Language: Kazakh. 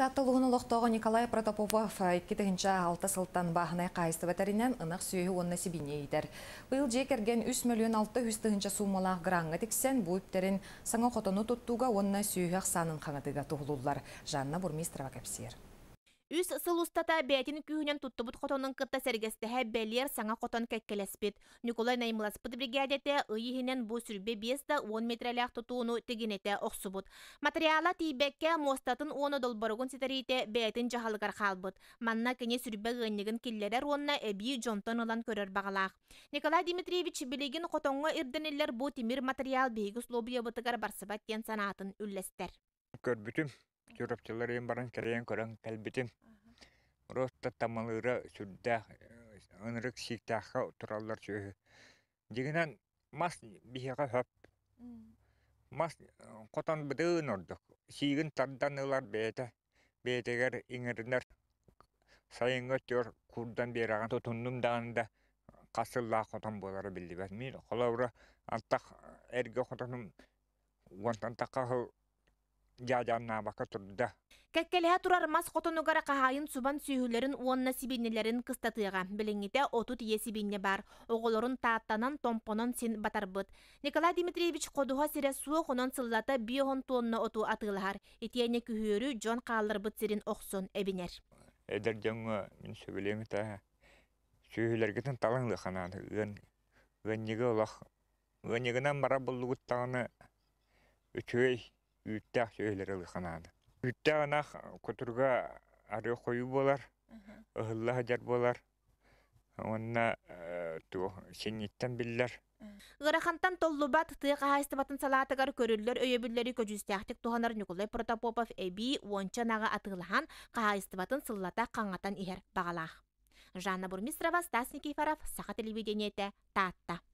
Таттылығын ұлықтығы Николай Протопопов кетігінші алты сылттан бағынай қайысты бәтерінен ұнық сүйі онны себіне едір. Бұл жекерген 3 миллион алты үстігінші сумалақ ғыраңы тіксен бұйыптерін саңа қотыны тұттуға онны сүйі әқсанын қаңыдыға тұғылулар. Жанна Бурмистрова кәпсер. Үс сыл устата бәтин күйінен тұттыбыт қотонын кытта сәргестіхә бәлер саңа қотон кәккелеспит. Николай Наймыласпыт бригадеті ұйығынан бұ сүрбе беста 10 метрәләқ тұтуыны тегенеті оқсыбыт. Материала тейбәкке мостатын оны долбарығын сетарейте бәтін жағалығар қалбыт. Манна кене сүрбе ғыннығын келлерер онна әби жонтон олан көрер бағалақ. Николай Дмитриевич білеген қотонға ирденелер бұ темір материал бейгі слобия бұтығар барсыбат кен санатын үллестер. Көрбүтім, Юропчыларын баран кәрен көрән кәлбитин. Роста тамалыра сүрдә ынрык сиктаха тураллар чөһү. Дигенән мас бихәгә хөп. Мас котан бидән ордык. Сиген тарданылар бәйтә. Бәйтәгәр иңернәр сайынга төр курдан бераган тотундум даанда касылла котан болары билдибез. Мин холавра антак эрге котаным Уантан таққа жаажааннаабакка турда кэккелэһэ турар мас хотонугара хаайын субан сүйүлэрин уонна сибиннелерин кыстатыыга билиңите отут ие сибинне бар оголорун тааттанан томпонон син батарбыт николай дмитриевич кодуха сире суох сыллата биохон туонна оту атыылаһар итиэне күһүөрү жон каалларбыт сирин охсон эбинер эдер жоңо мин сөбүлеңите сүйүлэргитин талыңлыханаат ыын ыанниги олох ыаннигинан бара буллугуттааны үчөй үйттәк үйлері ұйқынады. Үйттәк анақ күтірге ары қойы болар, ұхылла хаджар болар, ә, еттен білдер. сенеттен толлы Гырахантан толлубат тыйга батын салатығар көрүллөр өйөбүллөри көжүстяхтик туханар Николай Протопопов эби атығылған қағайсты батын сыллата қаңатан ихер бағалах. Жанна Бурмистрова, Стас Никифоров, Саха телевидениете, Татта.